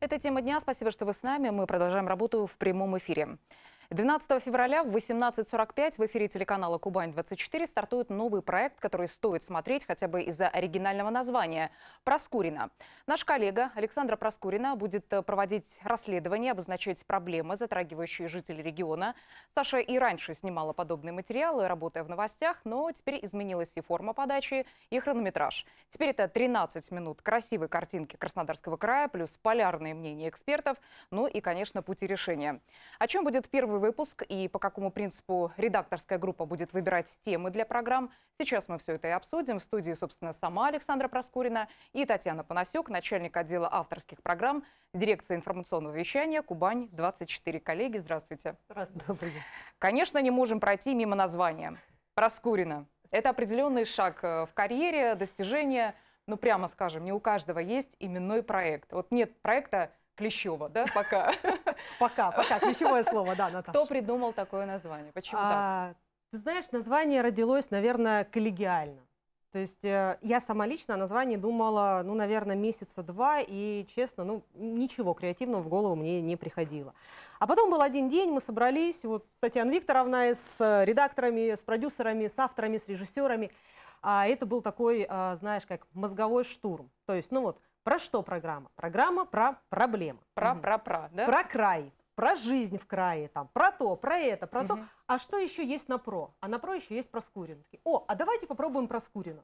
Это тема дня. Спасибо, что вы с нами. Мы продолжаем работу в прямом эфире. 12 февраля в 18.45 в эфире телеканала «Кубань-24» стартует новый проект, который стоит смотреть хотя бы из-за оригинального названия – «Проскурина». Наш коллега Александра Проскурина будет э, проводить расследование, обозначать проблемы, затрагивающие жителей региона. Саша и раньше снимала подобные материалы, работая в новостях, но теперь изменилась и форма подачи, и хронометраж. Теперь это 13 минут красивой картинки Краснодарского края, плюс полярные мнения экспертов, ну и, конечно, пути решения. О чем будет первый выпуск и по какому принципу редакторская группа будет выбирать темы для программ. Сейчас мы все это и обсудим. В студии, собственно, сама Александра Проскурина и Татьяна Панасек, начальник отдела авторских программ Дирекции информационного вещания «Кубань-24». Коллеги, здравствуйте. Здравствуйте. Конечно, не можем пройти мимо названия. Проскурина. Это определенный шаг э, в карьере, достижение. Ну, прямо скажем, не у каждого есть именной проект. Вот нет проекта Клещева, да, пока. Пока, пока, ключевое слово, да, Наташа. Кто придумал такое название? Почему а, так? Ты знаешь, название родилось, наверное, коллегиально. То есть э, я сама лично о названии думала, ну, наверное, месяца два, и, честно, ну, ничего креативного в голову мне не приходило. А потом был один день, мы собрались, вот Татьяна Викторовна с э, редакторами, с продюсерами, с авторами, с режиссерами. А это был такой, э, знаешь, как мозговой штурм. То есть, ну вот, про что программа? Программа про проблемы. Про, угу. про, про, да? Про край, про жизнь в крае, там, про то, про это, про угу. то. А что еще есть на про? А на про еще есть про Скурина. О, а давайте попробуем про Скурина.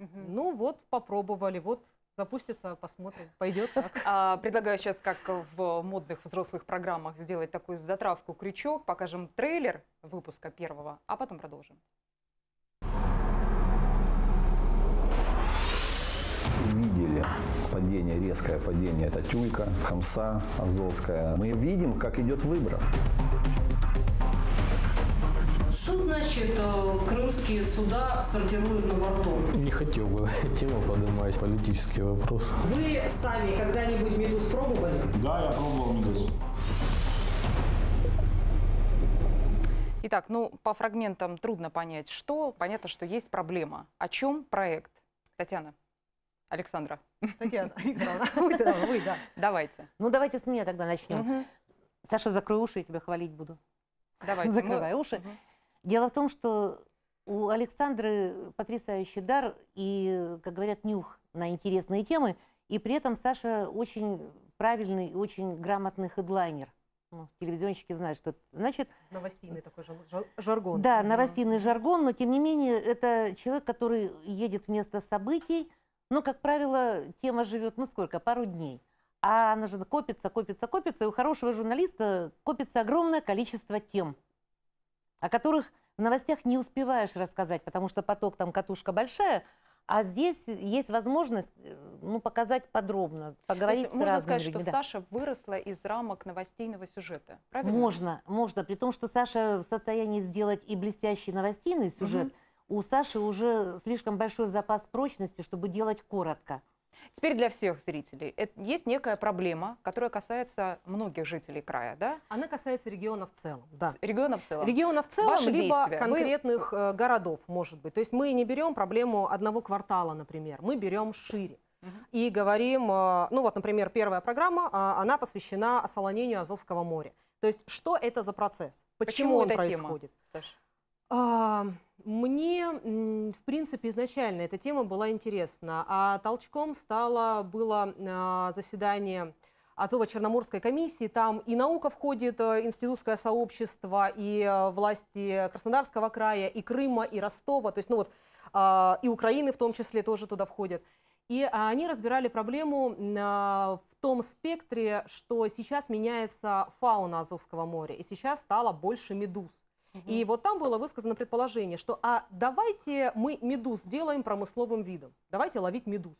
Угу. Ну вот, попробовали, вот запустится, посмотрим, пойдет как. А, предлагаю сейчас, как в модных взрослых программах, сделать такую затравку-крючок, покажем трейлер выпуска первого, а потом продолжим. видели падение, резкое падение. Это Тюлька, Хамса, Азовская. Мы видим, как идет выброс. Что значит э, крымские суда сортируют на борту? Не хотел бы тему поднимать, политический вопрос. Вы сами когда-нибудь медуз пробовали? Да, я пробовал медуз. Итак, ну, по фрагментам трудно понять, что. Понятно, что есть проблема. О чем проект? Татьяна. Александра. Татьяна вы, да, Давайте. Ну, давайте с меня тогда начнем. Саша, закрой уши, я тебя хвалить буду. Давайте. Закрывай уши. Дело в том, что у Александры потрясающий дар и, как говорят, нюх на интересные темы. И при этом Саша очень правильный и очень грамотный хедлайнер. Ну, телевизионщики знают, что это значит. Новостейный такой жаргон. Да, новостейный жаргон, но тем не менее это человек, который едет вместо событий, но, ну, как правило, тема живет, ну сколько, пару дней. А она же копится, копится, копится, и у хорошего журналиста копится огромное количество тем, о которых в новостях не успеваешь рассказать, потому что поток там катушка большая, а здесь есть возможность э, ну, показать подробно, поговорить есть, с Можно разными сказать, людьми. что да. Саша выросла из рамок новостейного сюжета, правильно? Можно, можно, при том, что Саша в состоянии сделать и блестящий новостейный сюжет, угу у Саши уже слишком большой запас прочности, чтобы делать коротко. Теперь для всех зрителей. есть некая проблема, которая касается многих жителей края, да? Она касается региона в целом, да. Региона в целом. Региона в целом, Ваши либо действия. конкретных Вы... Э, городов, может быть. То есть мы не берем проблему одного квартала, например, мы берем шире. И говорим, э, ну вот, например, первая программа, а, она посвящена осолонению Азовского моря. То есть что это за процесс? Почему, Почему он происходит? Тема, Саша? А, мне, в принципе, изначально эта тема была интересна, а толчком стало было а, заседание Азово-Черноморской комиссии. Там и наука входит, э, институтское сообщество, и э, власти Краснодарского края, и Крыма, и Ростова, то есть, ну вот, а, и Украины в том числе тоже туда входят. И а, они разбирали проблему а, в том спектре, что сейчас меняется фауна Азовского моря, и сейчас стало больше медуз. И вот там было высказано предположение, что а давайте мы медуз делаем промысловым видом, давайте ловить медуз.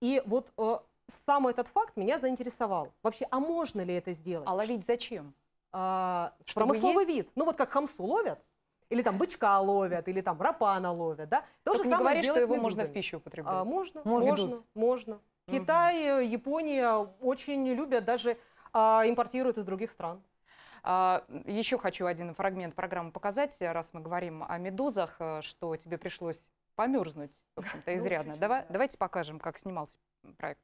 И вот э, сам этот факт меня заинтересовал. Вообще, а можно ли это сделать? А ловить зачем? А, промысловый есть? вид. Ну вот как хамсу ловят, или там бычка ловят, или там рапана ловят, да? То Только же не говори, что его медузами. можно в пищу употреблять. А, можно, можно, можно, можно. Китай, э, Япония очень любят, даже а, импортируют из других стран. А, Еще хочу один фрагмент программы показать, раз мы говорим о медузах, э, что тебе пришлось померзнуть, в общем-то, ну, изрядно. Ну, чуть -чуть, Давай, да. Давайте покажем, как снимался проект.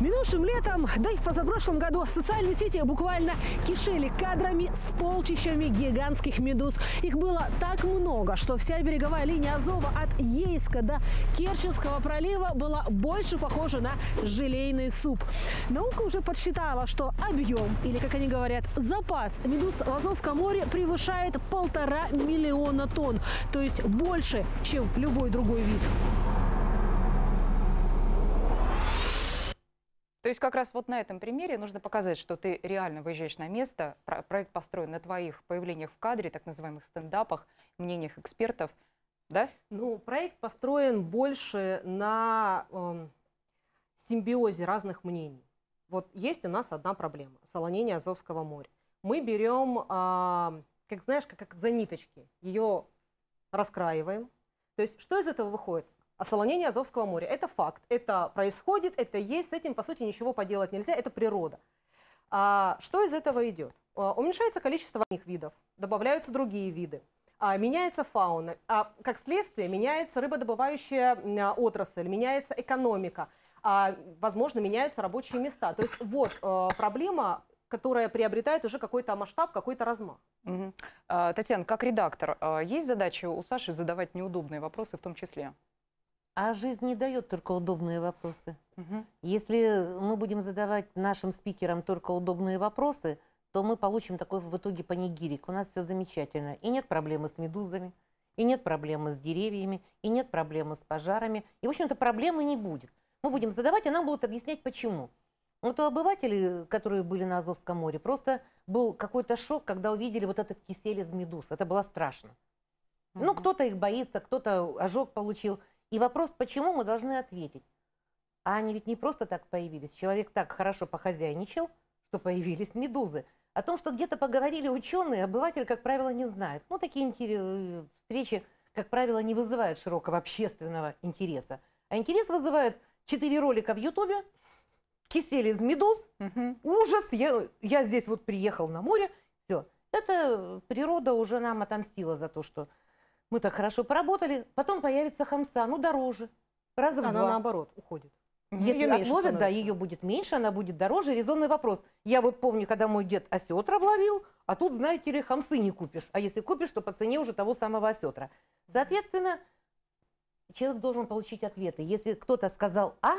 Минувшим летом, да и в позапрошлом году, социальные сети буквально кишели кадрами с полчищами гигантских медуз. Их было так много, что вся береговая линия Азова от Ейска до Керченского пролива была больше похожа на желейный суп. Наука уже подсчитала, что объем, или, как они говорят, запас медуз в Азовском море превышает полтора миллиона тонн, то есть больше, чем любой другой вид. То есть как раз вот на этом примере нужно показать, что ты реально выезжаешь на место, проект построен на твоих появлениях в кадре, так называемых стендапах, мнениях экспертов, да? Ну, проект построен больше на э, симбиозе разных мнений. Вот есть у нас одна проблема – солонение Азовского моря. Мы берем, э, как знаешь, как, как за ниточки, ее раскраиваем. То есть что из этого выходит? осолонение Азовского моря. Это факт, это происходит, это есть, с этим, по сути, ничего поделать нельзя, это природа. А что из этого идет? А, уменьшается количество одних видов, добавляются другие виды, а, меняется фауна, а как следствие меняется рыбодобывающая отрасль, меняется экономика, а, возможно, меняются рабочие места. То есть вот а, проблема которая приобретает уже какой-то масштаб, какой-то размах. Угу. Татьяна, как редактор, а, есть задача у Саши задавать неудобные вопросы в том числе? А жизнь не дает только удобные вопросы. Угу. Если мы будем задавать нашим спикерам только удобные вопросы, то мы получим такой в итоге панигирик. У нас все замечательно. И нет проблемы с медузами, и нет проблемы с деревьями, и нет проблемы с пожарами. И, в общем-то, проблемы не будет. Мы будем задавать, и а нам будут объяснять, почему. Вот у обывателей, которые были на Азовском море, просто был какой-то шок, когда увидели вот этот кисель из медуз. Это было страшно. Угу. Ну, кто-то их боится, кто-то ожог получил. И вопрос, почему, мы должны ответить. А они ведь не просто так появились. Человек так хорошо похозяйничал, что появились медузы. О том, что где-то поговорили ученые, обыватель, как правило, не знает. Ну, такие э, встречи, как правило, не вызывают широкого общественного интереса. А интерес вызывает четыре ролика в Ютубе, кисель из медуз, угу. ужас, я, я здесь вот приехал на море, все. Это природа уже нам отомстила за то, что мы так хорошо поработали, потом появится хамса, ну дороже, раза в Она два. наоборот уходит. Если ее отловят, да, ее будет меньше, она будет дороже. Резонный вопрос. Я вот помню, когда мой дед осетра вловил, а тут, знаете ли, хамсы не купишь. А если купишь, то по цене уже того самого осетра. Соответственно, человек должен получить ответы. Если кто-то сказал «а»,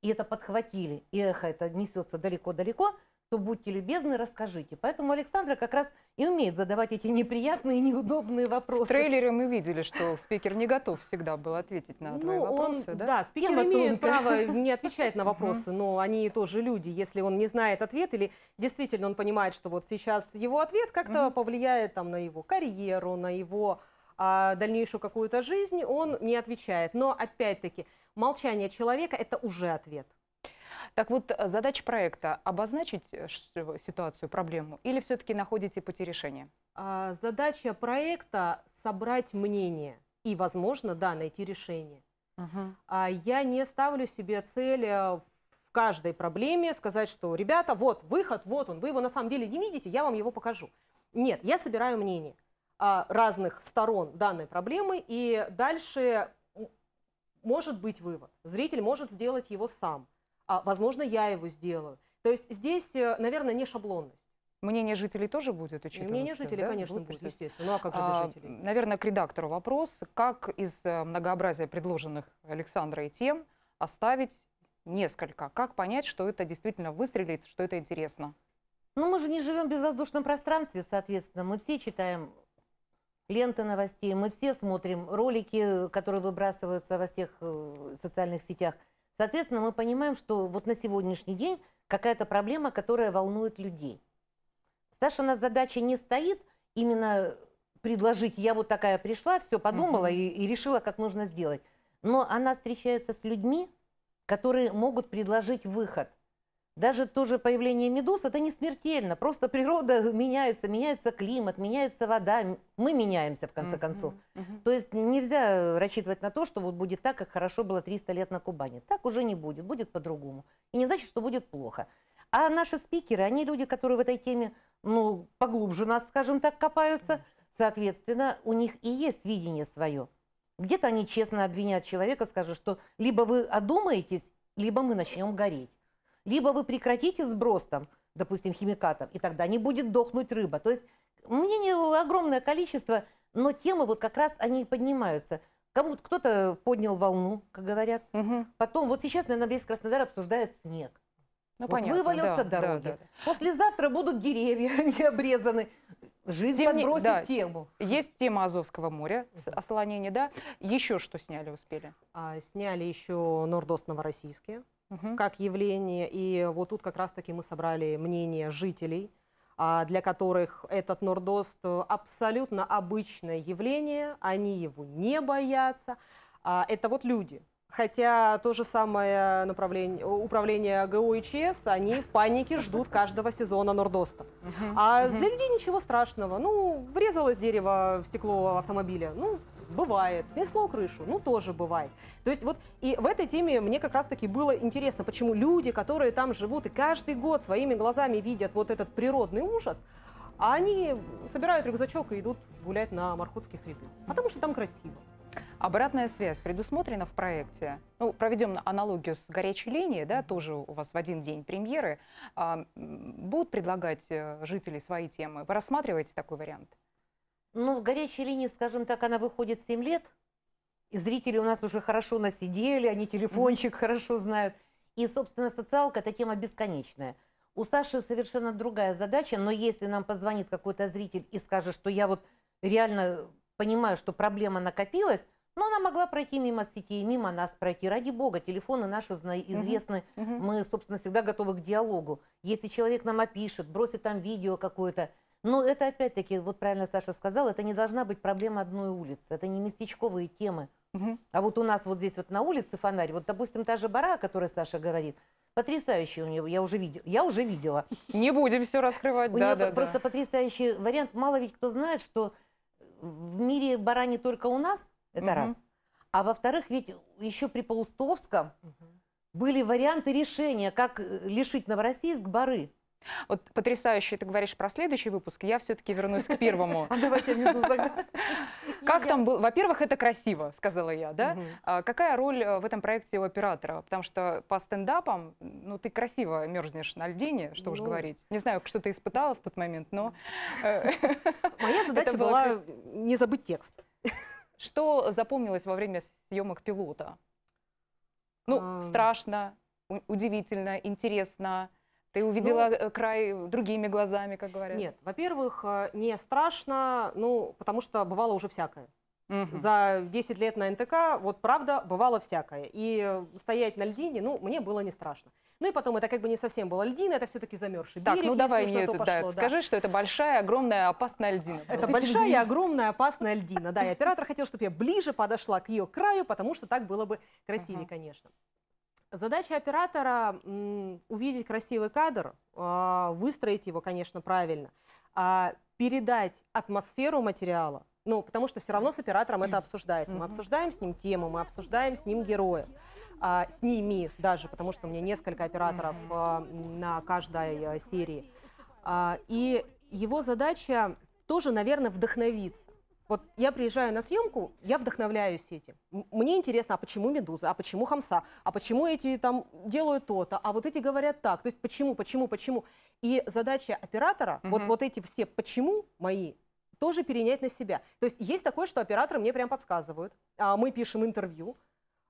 и это подхватили, и эхо это несется далеко-далеко – то будьте любезны, расскажите. Поэтому Александра как раз и умеет задавать эти неприятные, неудобные вопросы. В трейлере мы видели, что спикер не готов всегда был ответить на твои ну, вопросы, он, да? Да, спикер Тема имеет тонкая. право не отвечать на вопросы, но они тоже люди. Если он не знает ответ или действительно он понимает, что вот сейчас его ответ как-то повлияет там, на его карьеру, на его а, дальнейшую какую-то жизнь, он не отвечает. Но опять-таки молчание человека – это уже ответ. Так вот, э, задача проекта – обозначить э, ситуацию, проблему, или все-таки находите пути решения? А, задача проекта – собрать мнение и, возможно, да, найти решение. Угу. А я не ставлю себе цель э, в каждой проблеме сказать, что, ребята, вот выход, вот он, вы его на самом деле не видите, я вам его покажу. Нет, я собираю мнение а, разных сторон данной проблемы, и дальше может быть вывод. Зритель может сделать его сам а, возможно, я его сделаю. То есть здесь, э, наверное, не шаблонность. Мнение жителей тоже будет учитываться? Мнение жителей, да? конечно, будет, будет естественно. Ну а как же а, жителей? Наверное, к редактору вопрос. Как из э, многообразия предложенных Александра и тем оставить несколько? Как понять, что это действительно выстрелит, что это интересно? Ну, мы же не живем в безвоздушном пространстве, соответственно. Мы все читаем ленты новостей, мы все смотрим ролики, э, которые выбрасываются во всех социальных сетях – Соответственно, мы понимаем, что вот на сегодняшний день какая-то проблема, которая волнует людей. Саша, у нас задача не стоит именно предложить, я вот такая пришла, все подумала угу. и, и решила, как нужно сделать. Но она встречается с людьми, которые могут предложить выход – даже тоже появление медуз, это не смертельно. Просто природа меняется, меняется климат, меняется вода. Мы меняемся, в конце mm-hmm. концов. Mm-hmm. То есть нельзя э, рассчитывать на то, что вот будет так, как хорошо было 300 лет на Кубани. Так уже не будет, будет по-другому. И не значит, что будет плохо. А наши спикеры, они люди, которые в этой теме, ну, поглубже нас, скажем так, копаются. Соответственно, у них и есть видение свое. Где-то они честно обвинят человека, скажут, что либо вы одумаетесь, либо мы начнем гореть либо вы прекратите сброс там, допустим, химикатов, и тогда не будет дохнуть рыба. То есть мнений огромное количество, но темы вот как раз они поднимаются. Кому то кто-то поднял волну, как говорят. Угу. Потом, вот сейчас, наверное, весь Краснодар обсуждает снег. Ну, вот понятно, вывалился да, дороги. Да, да, Послезавтра будут деревья не обрезаны. Жизнь Тем подбросит да, тему. Есть тема Азовского моря, ослонение, да. Еще что сняли, успели? А, сняли еще Нордост Новороссийский угу. как явление. И вот тут как раз-таки мы собрали мнение жителей, а, для которых этот нордост э, абсолютно обычное явление, они его не боятся. А, это вот люди. Хотя то же самое направление, э, управление ГОИЧС, они в панике ждут каждого сезона нордоста. А для людей ничего страшного. Ну, врезалось дерево в стекло автомобиля. Ну, Бывает. Снесло крышу? Ну, тоже бывает. То есть вот и в этой теме мне как раз-таки было интересно, почему люди, которые там живут и каждый год своими глазами видят вот этот природный ужас, а они собирают рюкзачок и идут гулять на Мархутских реках, потому что там красиво. Обратная связь предусмотрена в проекте. Ну, проведем аналогию с горячей линией, да, тоже у вас в один день премьеры. А, будут предлагать э, жители свои темы. Вы рассматриваете такой вариант? Ну, в горячей линии, скажем так, она выходит 7 лет. И зрители у нас уже хорошо насидели, они телефончик mm-hmm. хорошо знают. И, собственно, социалка – это тема бесконечная. У Саши совершенно другая задача, но если нам позвонит какой-то зритель и скажет, что я вот реально понимаю, что проблема накопилась, но ну, она могла пройти мимо сетей, мимо нас пройти. Ради бога, телефоны наши известны. Uh-huh. Uh-huh. Мы, собственно, всегда готовы к диалогу. Если человек нам опишет, бросит там видео какое-то – но ну, это опять-таки, вот правильно Саша сказал, это не должна быть проблема одной улицы, это не местечковые темы. Угу. А вот у нас вот здесь вот на улице фонарь, вот, допустим, та же бара, о которой Саша говорит, потрясающий у нее, я уже видела, я уже видела. Не будем все раскрывать, у да, нее да, просто да. потрясающий вариант. Мало ведь кто знает, что в мире бара не только у нас, это угу. раз. А во-вторых, ведь еще при Паустовском угу. были варианты решения, как э, лишить Новороссийск бары. Вот потрясающе ты говоришь про следующий выпуск. Я все-таки вернусь к первому. А давайте я тогда. Как там был? Во-первых, это красиво, сказала я, да? А какая роль э, в этом проекте у оператора? Потому что по стендапам, ну, ты красиво мерзнешь на льдине, что уж ну. говорить. Не знаю, что ты испытала в тот момент, но... Э, Моя задача была не забыть текст. Что запомнилось во время съемок пилота? Ну, а. страшно, удивительно, интересно, ты увидела ну, э, край э, другими глазами, как говорят? Нет, во-первых, э, не страшно, ну, потому что бывало уже всякое. Угу. За 10 лет на НТК, вот правда, бывало всякое. И стоять на льдине, ну, мне было не страшно. Ну и потом, это как бы не совсем была льдина, это все-таки замерзший так, берег. ну давай не это, пошло, да, да. Скажи, что это большая, огромная, опасная льдина. Это большая, огромная, опасная льдина, да. И оператор хотел, чтобы я ближе подошла к ее краю, потому что так было бы красивее, конечно. Задача оператора увидеть красивый кадр, а, выстроить его, конечно, правильно, а передать атмосферу материала, ну, потому что все равно с оператором это обсуждается. Мы обсуждаем с ним тему, мы обсуждаем с ним героев. А, с ними даже, потому что у меня несколько операторов а, на каждой а, серии. А, и его задача тоже, наверное, вдохновиться. Вот я приезжаю на съемку, я вдохновляюсь этим. Мне интересно, а почему «Медуза», а почему «Хамса», а почему эти там делают то-то, а вот эти говорят так. То есть почему, почему, почему. И задача оператора, угу. вот, вот эти все «почему» мои, тоже перенять на себя. То есть есть такое, что операторы мне прям подсказывают. А, мы пишем интервью,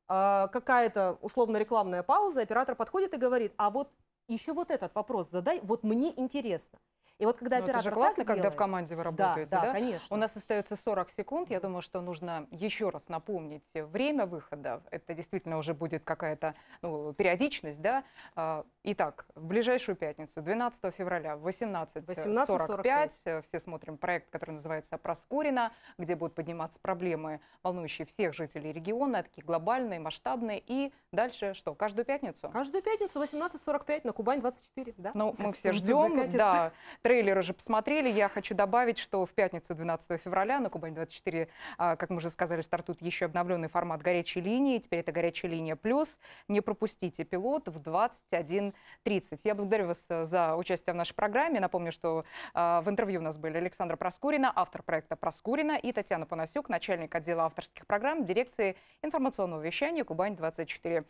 а, какая-то условно рекламная пауза, оператор подходит и говорит, а вот еще вот этот вопрос задай, вот мне интересно. И вот когда Но ну, оператор это же классно, когда делает, в команде вы работаете, да, да? Да, конечно. У нас остается 40 секунд. Я думаю, что нужно еще раз напомнить э, время выхода. Это действительно уже будет какая-то ну, периодичность, да? А, итак, в ближайшую пятницу, 12 февраля 18.45, 18 э, все смотрим проект, который называется «Проскурина», где будут подниматься проблемы, волнующие всех жителей региона, такие глобальные, масштабные. И дальше что? Каждую пятницу? Каждую пятницу 18.45 на Кубань 24, да? Ну, мы все ждем, да трейлер уже посмотрели. Я хочу добавить, что в пятницу 12 февраля на Кубань-24, а, как мы уже сказали, стартует еще обновленный формат горячей линии. Теперь это горячая линия плюс. Не пропустите пилот в 21.30. Я благодарю вас э, за участие в нашей программе. Напомню, что а, в интервью у нас были Александра Проскурина, автор проекта Проскурина, и Татьяна Панасюк, начальник отдела авторских программ дирекции информационного вещания Кубань-24.